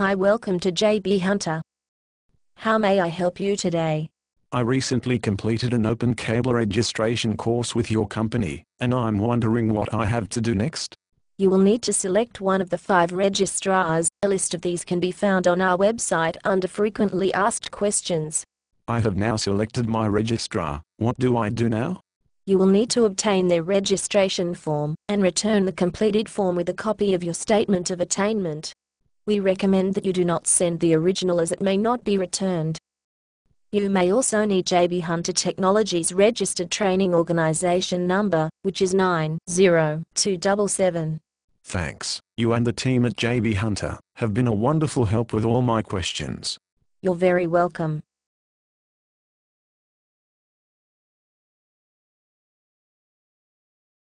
Hi welcome to JB Hunter. How may I help you today? I recently completed an open cable registration course with your company, and I'm wondering what I have to do next? You will need to select one of the five registrars. A list of these can be found on our website under frequently asked questions. I have now selected my registrar. What do I do now? You will need to obtain their registration form and return the completed form with a copy of your statement of attainment we recommend that you do not send the original as it may not be returned. You may also need JB Hunter Technologies Registered Training Organization number, which is 90277. Thanks, you and the team at JB Hunter have been a wonderful help with all my questions. You're very welcome.